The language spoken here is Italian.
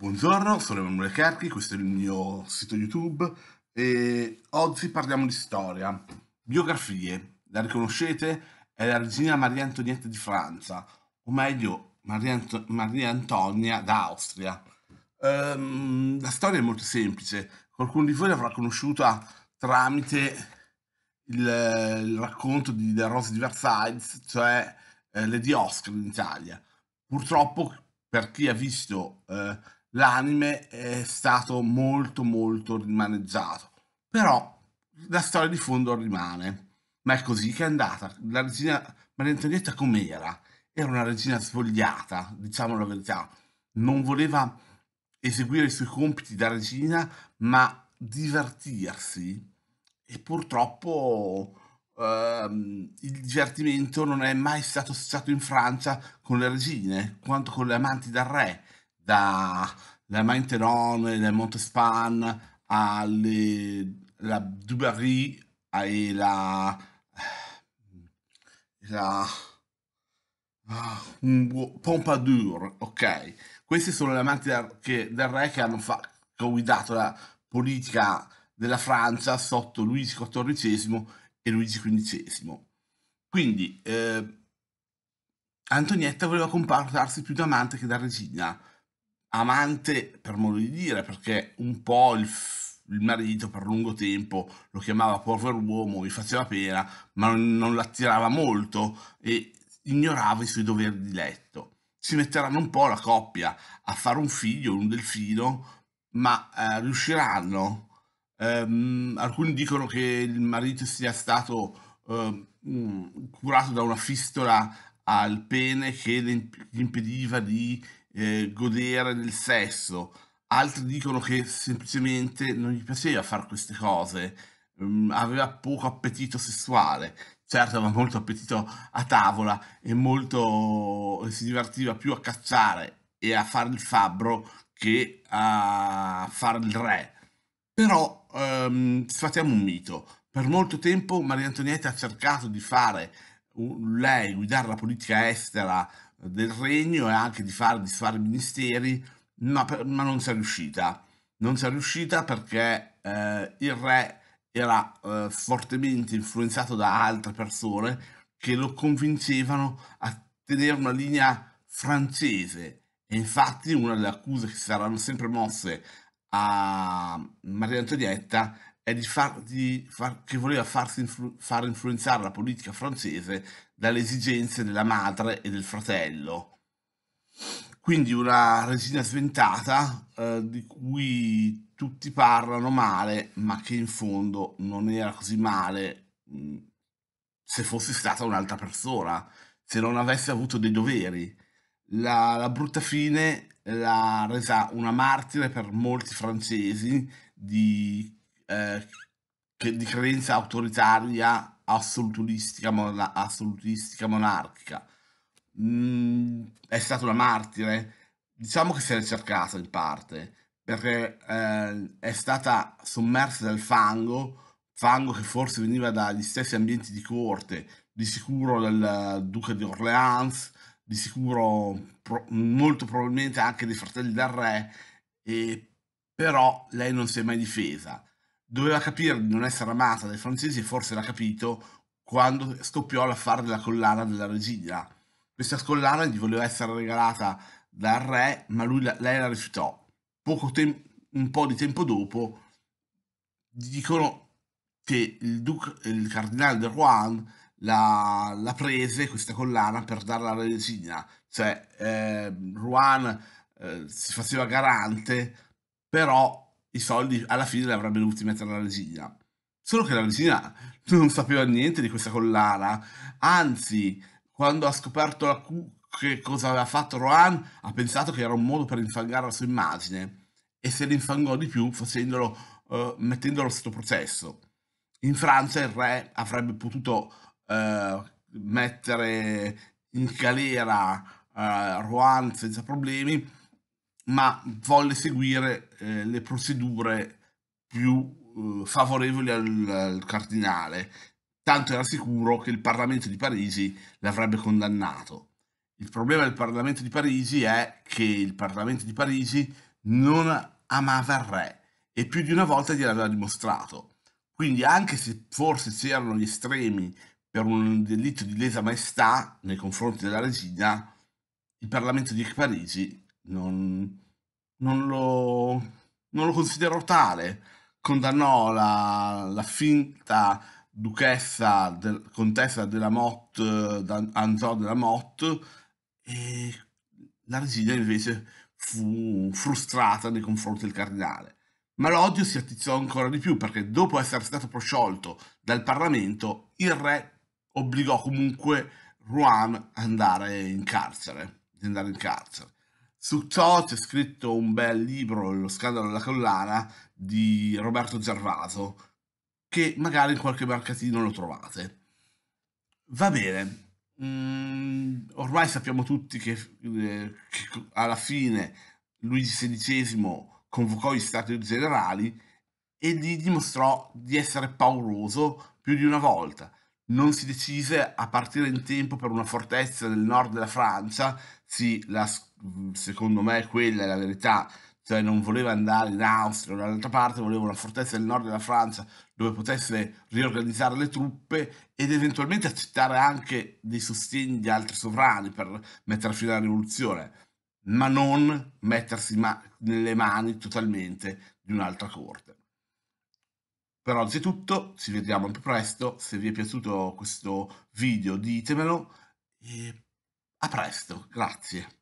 Buongiorno, sono Emanuele Kerchi, questo è il mio sito YouTube e oggi parliamo di storia. Biografie, la riconoscete? È la regina Maria Antonietta di Francia, o meglio Maria, Anto Maria Antonia d'Austria. Um, la storia è molto semplice, qualcuno di voi l'avrà conosciuta tramite il, il racconto di The Rose di Versailles, cioè eh, Lady Oscar in Italia. Purtroppo per chi ha visto... Eh, l'anime è stato molto molto rimaneggiato, però la storia di fondo rimane. Ma è così che è andata. La regina Maria Antonietta com'era? Era una regina svogliata, diciamo la verità. Non voleva eseguire i suoi compiti da regina, ma divertirsi. E purtroppo ehm, il divertimento non è mai stato associato in Francia con le regine, quanto con le amanti del re da, da Mainterone, da Montespan alla Dubarry e la, la uh, Pompadour, ok? Questi sono gli amanti del, del re che hanno, fa, guidato la politica della Francia sotto Luigi XIV e Luigi XV. Quindi eh, Antonietta voleva comportarsi più da amante che da regina, amante, per modo di dire, perché un po' il, il marito per lungo tempo lo chiamava povero uomo, gli faceva pena, ma non, non l'attirava molto e ignorava i suoi doveri di letto. Si metteranno un po' la coppia a fare un figlio, un delfino, ma eh, riusciranno. Um, alcuni dicono che il marito sia stato um, curato da una fistola al pene che gli impediva di eh, godere del sesso, altri dicono che semplicemente non gli piaceva fare queste cose, um, aveva poco appetito sessuale, certo aveva molto appetito a tavola e molto eh, si divertiva più a cacciare e a fare il fabbro che a fare il re. Però um, ehm, sfatiamo un mito. Per molto tempo Maria Antonietta ha cercato di fare lei guidare la politica estera del regno e anche di far disfare ministeri, ma, per, ma non si è riuscita. Non si è riuscita perché eh, il re era eh, fortemente influenzato da altre persone che lo convincevano a tenere una linea francese. E infatti una delle accuse che saranno sempre mosse a Maria Antonietta è di far, di far, che voleva farsi influ, far influenzare la politica francese dalle esigenze della madre e del fratello. Quindi una regina sventata eh, di cui tutti parlano male, ma che in fondo non era così male mh, mm, se fosse stata un'altra persona, se non avesse avuto dei doveri. La, la brutta fine l'ha resa una martire per molti francesi di eh, che di credenza autoritaria assolutistica, mona- assolutistica monarchica. Mm, è stata una martire, diciamo che si è cercata in parte, perché eh, è stata sommersa dal fango, fango che forse veniva dagli stessi ambienti di corte, di sicuro del duca di Orleans, di sicuro pro- molto probabilmente anche dei fratelli del re, e, però lei non si è mai difesa doveva capire di non essere amata dai francesi e forse l'ha capito quando scoppiò l'affare della collana della regina. Questa collana gli voleva essere regalata dal re, ma lui lei la rifiutò. Poco tem- un po' di tempo dopo gli dicono che il, duc- il cardinale de Rouen la, la, prese, questa collana, per darla alla regina. Cioè, eh, Rouen eh, si faceva garante, però i soldi alla fine li avrebbe dovuti mettere la regina. Solo che la regina non sapeva niente di questa collana, anzi, quando ha scoperto la cu- che cosa aveva fatto Rohan, ha pensato che era un modo per infangare la sua immagine e se ne infangò di più facendolo, uh, mettendolo sotto processo. In Francia il re avrebbe potuto uh, mettere in galera uh, Rohan senza problemi, ma volle seguire eh, le procedure più eh, favorevoli al, al, cardinale, tanto era sicuro che il Parlamento di Parigi l'avrebbe condannato. Il problema del Parlamento di Parigi è che il Parlamento di Parigi non amava il re e più di una volta gliel'aveva dimostrato. Quindi anche se forse c'erano gli estremi per un delitto di lesa maestà nei confronti della regina, il Parlamento di Parigi non, non, lo, non lo considerò tale. Condannò la, la finta duchessa, del, contessa della Motte, Anzò della Motte, e la regina invece fu frustrata nei confronti del cardinale. Ma l'odio si attizzò ancora di più perché dopo essere stato prosciolto dal Parlamento, il re obbligò comunque Juan ad andare in carcere, andare in carcere. Su ciò c'è scritto un bel libro, Lo scandalo della collana, di Roberto Gervaso, che magari in qualche mercatino lo trovate. Va bene, Mm, ormai sappiamo tutti che, eh, che, alla fine Luigi XVI convocò gli stati generali e gli dimostrò di essere pauroso più di una volta. Non si decise a partire in tempo per una fortezza nel nord della Francia, sì, la scuola secondo me quella è la verità, cioè non voleva andare in Austria o dall'altra parte, voleva una fortezza del nord della Francia dove potesse riorganizzare le truppe ed eventualmente accettare anche dei sostegni di altri sovrani per mettere fine alla rivoluzione, ma non mettersi ma- nelle mani totalmente di un'altra corte. Per oggi è tutto, ci vediamo più presto, se vi è piaciuto questo video ditemelo e a presto, grazie.